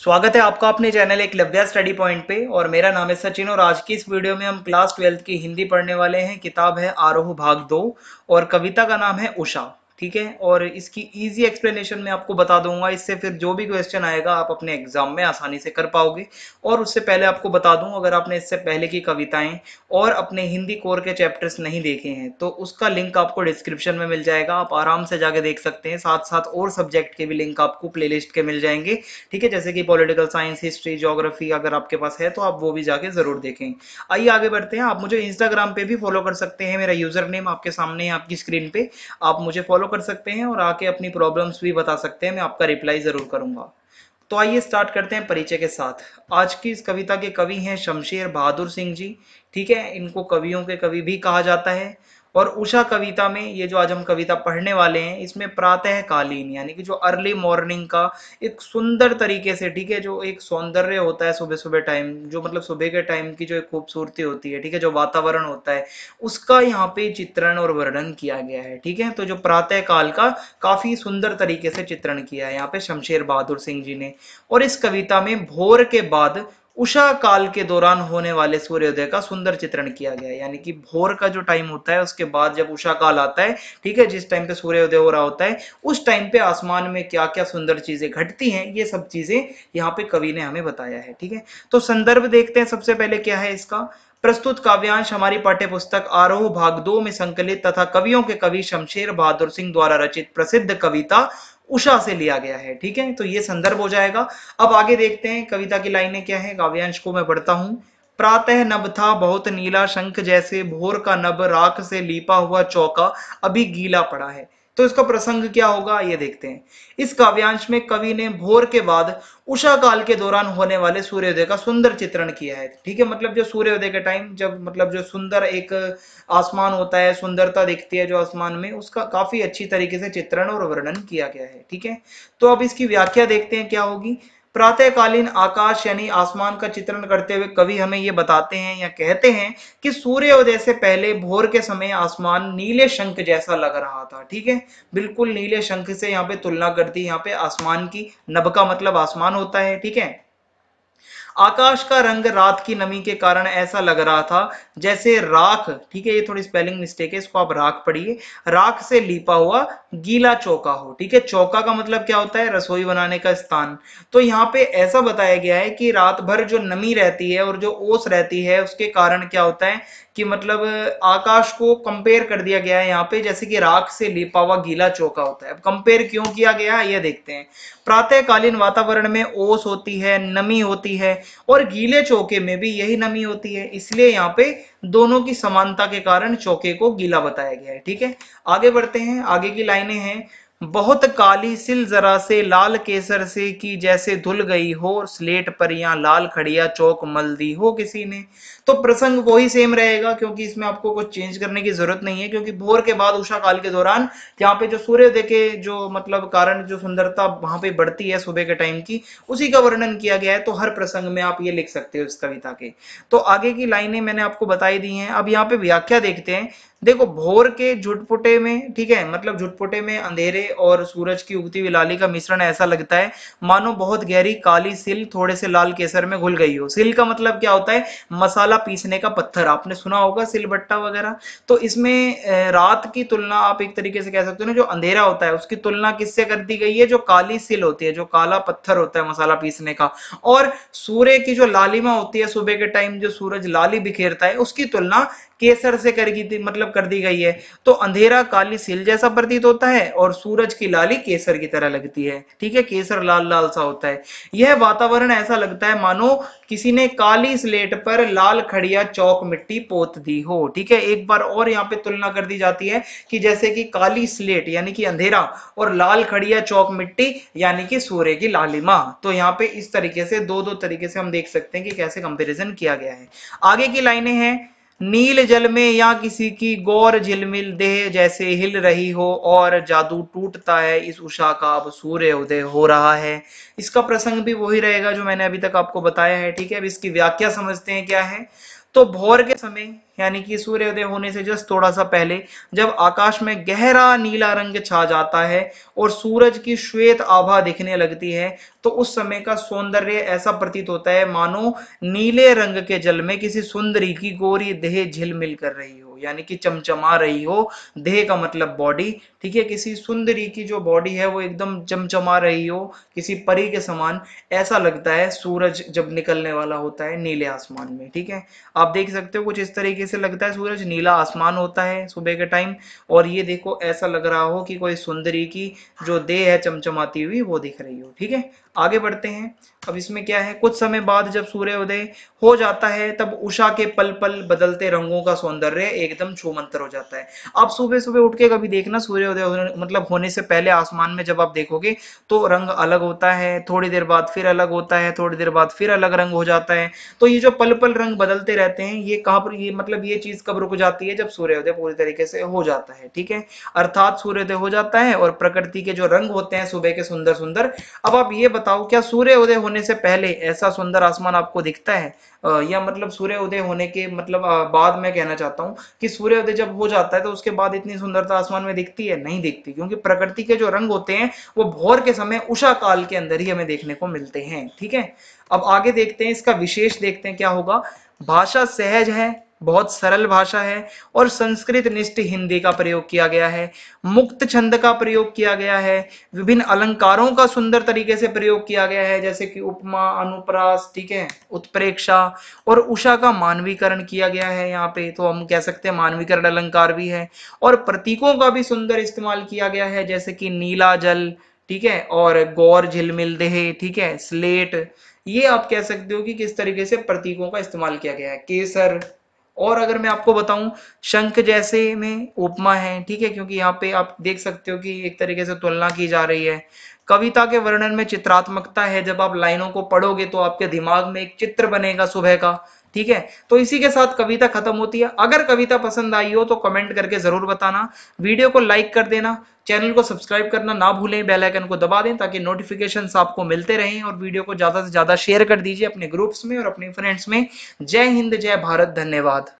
स्वागत है आपका अपने चैनल एक लव्या स्टडी पॉइंट पे और मेरा नाम है सचिन और आज की इस वीडियो में हम क्लास ट्वेल्थ की हिंदी पढ़ने वाले हैं किताब है आरोह भाग दो और कविता का नाम है उषा ठीक है और इसकी इजी एक्सप्लेनेशन मैं आपको बता दूंगा इससे फिर जो भी क्वेश्चन आएगा आप अपने एग्जाम में आसानी से कर पाओगे और उससे पहले आपको बता दूं अगर आपने इससे पहले की कविताएं और अपने हिंदी कोर के चैप्टर्स नहीं देखे हैं तो उसका लिंक आपको डिस्क्रिप्शन में मिल जाएगा आप आराम से जाके देख सकते हैं साथ साथ और सब्जेक्ट के भी लिंक आपको प्ले के मिल जाएंगे ठीक है जैसे कि पॉलिटिकल साइंस हिस्ट्री जोग्राफी अगर आपके पास है तो आप वो भी जाके जरूर देखें आइए आगे बढ़ते हैं आप मुझे इंस्टाग्राम पर भी फॉलो कर सकते हैं मेरा यूजर नेम आपके सामने आपकी स्क्रीन पर आप मुझे फॉलो कर सकते हैं और आके अपनी प्रॉब्लम्स भी बता सकते हैं मैं आपका रिप्लाई ज़रूर करूंगा तो आइए स्टार्ट करते हैं परिचय के साथ आज की इस कविता के कवि हैं शमशेर बहादुर सिंह जी ठीक है इनको कवियों के कवि भी कहा जाता है और उषा कविता में ये जो आज हम कविता पढ़ने वाले हैं इसमें प्रातःकालीन यानी कि जो अर्ली मॉर्निंग का एक सुंदर तरीके से ठीक है जो एक सौंदर्य होता है सुबह सुबह टाइम जो मतलब सुबह के टाइम की जो एक खूबसूरती होती है ठीक है जो वातावरण होता है उसका यहाँ पे चित्रण और वर्णन किया गया है ठीक है तो जो प्रातःकाल का काफी सुंदर तरीके से चित्रण किया है यहाँ पे शमशेर बहादुर सिंह जी ने और इस कविता में भोर के बाद उषा काल के दौरान होने वाले सूर्योदय का सुंदर चित्रण किया गया है यानी कि भोर का जो टाइम होता है उसके बाद जब उषा काल आता है ठीक है जिस टाइम पे सूर्योदय हो रहा होता है उस टाइम पे आसमान में क्या क्या सुंदर चीजें घटती हैं ये सब चीजें यहाँ पे कवि ने हमें बताया है ठीक है तो संदर्भ देखते हैं सबसे पहले क्या है इसका प्रस्तुत काव्यांश हमारी पाठ्य पुस्तक आरोह भाग दो में संकलित तथा कवियों के कवि शमशेर बहादुर सिंह द्वारा रचित प्रसिद्ध कविता उषा से लिया गया है ठीक है तो ये संदर्भ हो जाएगा अब आगे देखते हैं कविता की लाइनें क्या है काव्यांश को मैं पढ़ता हूं प्रातः नभ था बहुत नीला शंख जैसे भोर का नभ राख से लीपा हुआ चौका अभी गीला पड़ा है तो इसका प्रसंग क्या होगा ये देखते हैं इस काव्यांश में कवि ने भोर के बाद उषा काल के दौरान होने वाले सूर्योदय का सुंदर चित्रण किया है ठीक है मतलब जो सूर्योदय के टाइम जब मतलब जो सुंदर एक आसमान होता है सुंदरता दिखती है जो आसमान में उसका काफी अच्छी तरीके से चित्रण और वर्णन किया गया है ठीक है तो अब इसकी व्याख्या देखते हैं क्या होगी प्रातःकालीन आकाश यानी आसमान का चित्रण करते हुए कवि हमें ये बताते हैं या कहते हैं कि सूर्योदय से पहले भोर के समय आसमान नीले शंख जैसा लग रहा था ठीक है बिल्कुल नीले शंख से यहाँ पे तुलना करती है यहाँ पे आसमान की नभ का मतलब आसमान होता है ठीक है आकाश का रंग रात की नमी के कारण ऐसा लग रहा था जैसे राख ठीक है ये थोड़ी स्पेलिंग मिस्टेक है इसको आप राख पढ़िए राख से लीपा हुआ गीला चौका हो ठीक है चौका का मतलब क्या होता है रसोई बनाने का स्थान तो यहाँ पे ऐसा बताया गया है कि रात भर जो नमी रहती है और जो ओस रहती है उसके कारण क्या होता है कि मतलब आकाश को कंपेयर कर दिया गया है यहाँ पे जैसे कि राख से लिपा हुआ गीला चौका होता है अब कंपेयर क्यों किया गया है ये देखते हैं प्रातःकालीन वातावरण में ओस होती है नमी होती होती है और गीले चौके में भी यही नमी होती है इसलिए यहाँ पे दोनों की समानता के कारण चौके को गीला बताया गया है ठीक है आगे बढ़ते हैं आगे की लाइनें हैं बहुत काली सिल जरा से लाल केसर से की जैसे धुल गई हो स्लेट पर या लाल खड़िया चौक मल दी हो किसी ने तो प्रसंग वही सेम रहेगा क्योंकि इसमें आपको कुछ चेंज करने की जरूरत नहीं है क्योंकि भोर के बाद उषा काल के दौरान यहाँ पे जो सूर्योदय के जो मतलब कारण जो सुंदरता वहां पे बढ़ती है सुबह के टाइम की उसी का वर्णन किया गया है तो हर प्रसंग में आप ये लिख सकते हो इस कविता के तो आगे की लाइने मैंने आपको बताई दी है अब यहाँ पे व्याख्या देखते हैं देखो भोर के झुटपुटे में ठीक है मतलब झुटपुटे में अंधेरे और सूरज की उगती हुई लाली का मिश्रण ऐसा लगता है मानो बहुत गहरी काली सिल थोड़े से लाल केसर में घुल गई हो सिल का मतलब क्या होता है मसाला पीसने का पत्थर आपने सुना होगा सिलबट्टा वगैरह तो इसमें रात की तुलना आप एक तरीके से कह सकते हो ना जो अंधेरा होता है उसकी तुलना किससे कर दी गई है जो काली सिल होती है जो काला पत्थर होता है मसाला पीसने का और सूर्य की जो लालिमा होती है सुबह के टाइम जो सूरज लाली बिखेरता है उसकी तुलना केसर से कर दी मतलब कर दी गई है तो अंधेरा काली सिल जैसा प्रतीत होता है और सूरज की लाली केसर की तरह लगती है ठीक है केसर लाल लाल सा होता है यह वातावरण ऐसा लगता है मानो किसी ने काली स्लेट पर लाल खड़िया चौक मिट्टी पोत दी हो ठीक है एक बार और यहाँ पे तुलना कर दी जाती है कि जैसे कि काली स्लेट यानी कि अंधेरा और लाल खड़िया चौक मिट्टी यानी कि सूर्य की लालिमा तो यहाँ पे इस तरीके से दो दो तरीके से हम देख सकते हैं कि कैसे कंपेरिजन किया गया है आगे की लाइने हैं नील जल में या किसी की गौर झिलमिल देह जैसे हिल रही हो और जादू टूटता है इस उषा का अब सूर्य उदय हो रहा है इसका प्रसंग भी वही रहेगा जो मैंने अभी तक आपको बताया है ठीक है अब इसकी व्याख्या समझते हैं क्या है तो भोर के समय यानी कि सूर्योदय होने से जस्ट थोड़ा सा पहले जब आकाश में गहरा नीला रंग छा जाता है और सूरज की श्वेत आभा दिखने लगती है तो उस समय का सौंदर्य ऐसा प्रतीत होता है मानो नीले रंग के जल में किसी सुंदरी की गोरी देह झिलमिल कर रही हो यानी कि चमचमा रही हो देह का मतलब बॉडी ठीक है किसी सुंदरी की जो बॉडी है वो एकदम चमचमा रही हो किसी परी के समान ऐसा लगता है सूरज जब निकलने वाला होता है नीले आसमान में ठीक है आप देख सकते हो कुछ इस तरीके से लगता है सूरज नीला आसमान होता है सुबह के टाइम और ये देखो ऐसा लग रहा हो कि कोई सुंदरी की जो देह है चमचमाती हुई वो दिख रही हो ठीक है आगे बढ़ते हैं अब इसमें क्या है कुछ समय बाद जब सूर्योदय हो जाता है तब उषा के पल पल बदलते रंगों का सौंदर्य एकदम छोमंतर हो जाता है आप सुबह सुबह उठ के कभी देखना सूर्योदय मतलब होने से पहले आसमान में जब आप देखोगे तो रंग अलग होता है थोड़ी देर बाद फिर अलग होता है थोड़ी देर बाद फिर अलग रंग हो जाता है तो ये जो पल पल रंग बदलते रहते हैं ये कहाँ पर ये मतलब ये चीज कब रुक जाती है जब सूर्योदय पूरी तरीके से हो जाता है ठीक है अर्थात सूर्योदय हो जाता है और प्रकृति के जो रंग होते हैं सुबह के सुंदर सुंदर अब आप ये बताओ क्या उदय होने होने से पहले ऐसा सुंदर आसमान आपको दिखता है या मतलब सूर्य उदय होने के मतलब बाद मैं कहना चाहता हूँ कि सूर्य उदय जब हो जाता है तो उसके बाद इतनी सुंदरता आसमान में दिखती है नहीं दिखती क्योंकि प्रकृति के जो रंग होते हैं वो भोर के समय उषा काल के अंदर ही हमें देखने को मिलते हैं ठीक है अब आगे देखते हैं इसका विशेष देखते हैं क्या होगा भाषा सहज है बहुत सरल भाषा है और संस्कृत निष्ठ हिंदी का प्रयोग किया गया है मुक्त छंद का प्रयोग किया गया है विभिन्न अलंकारों का सुंदर तरीके से प्रयोग किया गया है जैसे कि उपमा अनुप्रास ठीक है उत्प्रेक्षा और उषा का मानवीकरण किया गया है यहाँ पे तो हम कह सकते हैं मानवीकरण अलंकार भी है और प्रतीकों का भी सुंदर इस्तेमाल किया गया है जैसे कि नीला जल ठीक है और गौर झिलमिल देह ठीक है स्लेट ये आप कह सकते हो कि किस तरीके से प्रतीकों का इस्तेमाल किया गया है केसर और अगर मैं आपको बताऊं शंख जैसे में उपमा है ठीक है क्योंकि यहाँ पे आप देख सकते हो कि एक तरीके से तुलना की जा रही है कविता के वर्णन में चित्रात्मकता है जब आप लाइनों को पढ़ोगे तो आपके दिमाग में एक चित्र बनेगा सुबह का ठीक है तो इसी के साथ कविता खत्म होती है अगर कविता पसंद आई हो तो कमेंट करके जरूर बताना वीडियो को लाइक कर देना चैनल को सब्सक्राइब करना ना भूलें बेल आइकन को दबा दें ताकि नोटिफिकेशन आपको मिलते रहें और वीडियो को ज्यादा से ज्यादा शेयर कर दीजिए अपने ग्रुप्स में और अपने फ्रेंड्स में जय हिंद जय भारत धन्यवाद